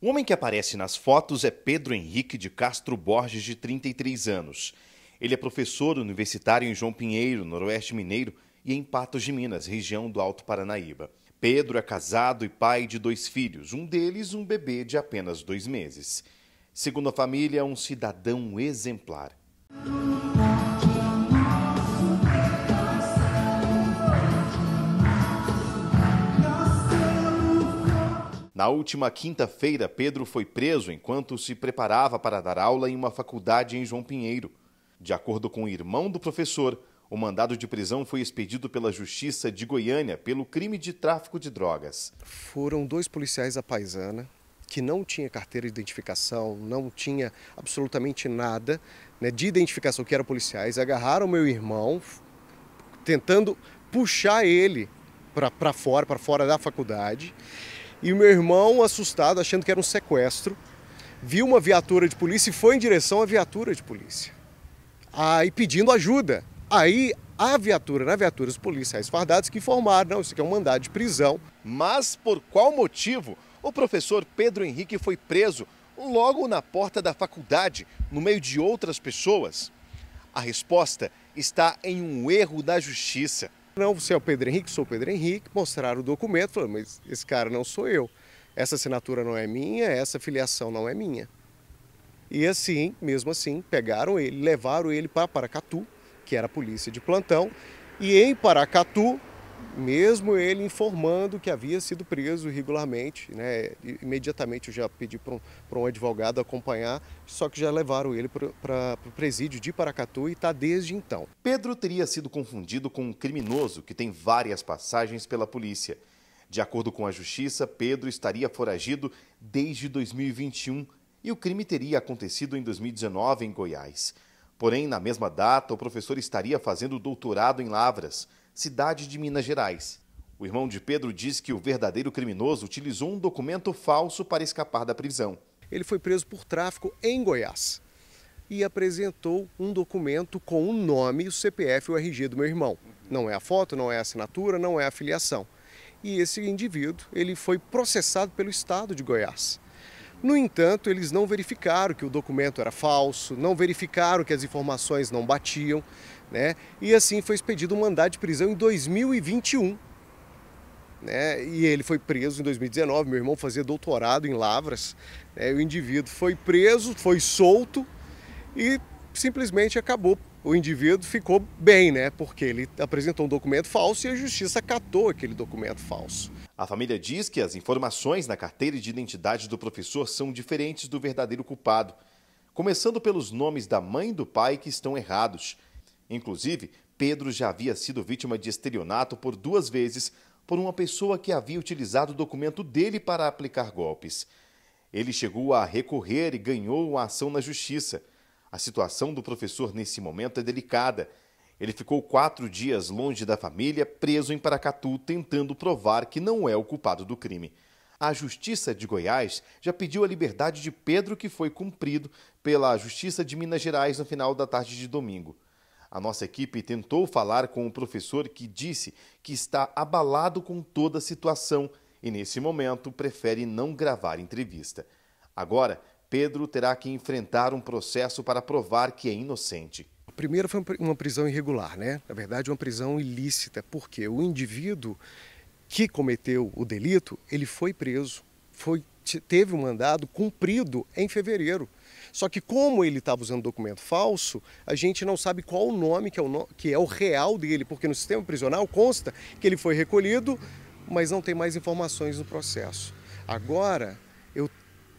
O homem que aparece nas fotos é Pedro Henrique de Castro Borges, de 33 anos. Ele é professor universitário em João Pinheiro, Noroeste Mineiro, e em Patos de Minas, região do Alto Paranaíba. Pedro é casado e pai de dois filhos, um deles um bebê de apenas dois meses. Segundo a família, é um cidadão exemplar. Na última quinta-feira, Pedro foi preso enquanto se preparava para dar aula em uma faculdade em João Pinheiro. De acordo com o irmão do professor, o mandado de prisão foi expedido pela Justiça de Goiânia pelo crime de tráfico de drogas. Foram dois policiais da paisana que não tinha carteira de identificação, não tinha absolutamente nada né, de identificação que eram policiais, agarraram meu irmão, tentando puxar ele para fora, para fora da faculdade. E o meu irmão, assustado, achando que era um sequestro, viu uma viatura de polícia e foi em direção à viatura de polícia. Aí pedindo ajuda. Aí a viatura, na viatura, os policiais fardados que informaram, não, isso aqui é um mandado de prisão. Mas por qual motivo o professor Pedro Henrique foi preso logo na porta da faculdade, no meio de outras pessoas? A resposta está em um erro da justiça. Não, você é o Pedro Henrique, sou o Pedro Henrique, mostraram o documento, falaram, mas esse cara não sou eu, essa assinatura não é minha, essa filiação não é minha. E assim, mesmo assim, pegaram ele, levaram ele para Paracatu, que era a polícia de plantão, e em Paracatu mesmo ele informando que havia sido preso regularmente, né? imediatamente eu já pedi para um, um advogado acompanhar, só que já levaram ele para o presídio de Paracatu e está desde então. Pedro teria sido confundido com um criminoso que tem várias passagens pela polícia. De acordo com a justiça, Pedro estaria foragido desde 2021 e o crime teria acontecido em 2019 em Goiás. Porém, na mesma data, o professor estaria fazendo doutorado em Lavras cidade de Minas Gerais. O irmão de Pedro diz que o verdadeiro criminoso utilizou um documento falso para escapar da prisão. Ele foi preso por tráfico em Goiás e apresentou um documento com o nome, o CPF e o RG do meu irmão. Não é a foto, não é a assinatura, não é a filiação. E esse indivíduo, ele foi processado pelo estado de Goiás. No entanto, eles não verificaram que o documento era falso, não verificaram que as informações não batiam, né? E assim foi expedido um mandado de prisão em 2021. Né? E ele foi preso em 2019. Meu irmão fazia doutorado em Lavras. Né? O indivíduo foi preso, foi solto e simplesmente acabou. O indivíduo ficou bem, né? Porque ele apresentou um documento falso e a justiça catou aquele documento falso. A família diz que as informações na carteira de identidade do professor são diferentes do verdadeiro culpado, começando pelos nomes da mãe e do pai que estão errados. Inclusive, Pedro já havia sido vítima de estelionato por duas vezes por uma pessoa que havia utilizado o documento dele para aplicar golpes. Ele chegou a recorrer e ganhou uma ação na justiça. A situação do professor nesse momento é delicada ele ficou quatro dias longe da família, preso em Paracatu, tentando provar que não é o culpado do crime. A Justiça de Goiás já pediu a liberdade de Pedro, que foi cumprido pela Justiça de Minas Gerais no final da tarde de domingo. A nossa equipe tentou falar com o professor que disse que está abalado com toda a situação e, nesse momento, prefere não gravar entrevista. Agora, Pedro terá que enfrentar um processo para provar que é inocente. Primeiro foi uma prisão irregular, né? Na verdade, uma prisão ilícita, porque o indivíduo que cometeu o delito, ele foi preso, foi teve o um mandado cumprido em fevereiro. Só que como ele estava usando documento falso, a gente não sabe qual o nome que é o, no, que é o real dele, porque no sistema prisional consta que ele foi recolhido, mas não tem mais informações no processo. Agora, eu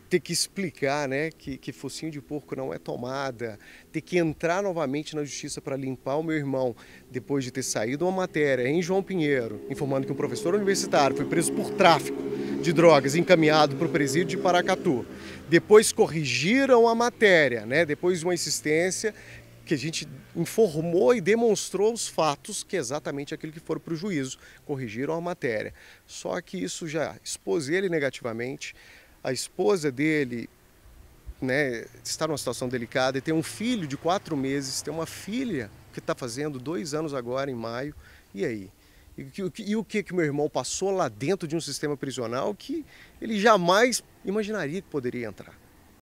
ter que explicar né, que, que focinho de porco não é tomada, ter que entrar novamente na justiça para limpar o meu irmão depois de ter saído uma matéria em João Pinheiro, informando que um professor universitário foi preso por tráfico de drogas encaminhado para o presídio de Paracatu. Depois corrigiram a matéria, né, depois de uma insistência que a gente informou e demonstrou os fatos, que é exatamente aquilo que foram para o juízo, corrigiram a matéria. Só que isso já expôs ele negativamente a esposa dele né, está numa situação delicada e tem um filho de quatro meses, tem uma filha que está fazendo dois anos agora, em maio, e aí? E, e, e o que que meu irmão passou lá dentro de um sistema prisional que ele jamais imaginaria que poderia entrar?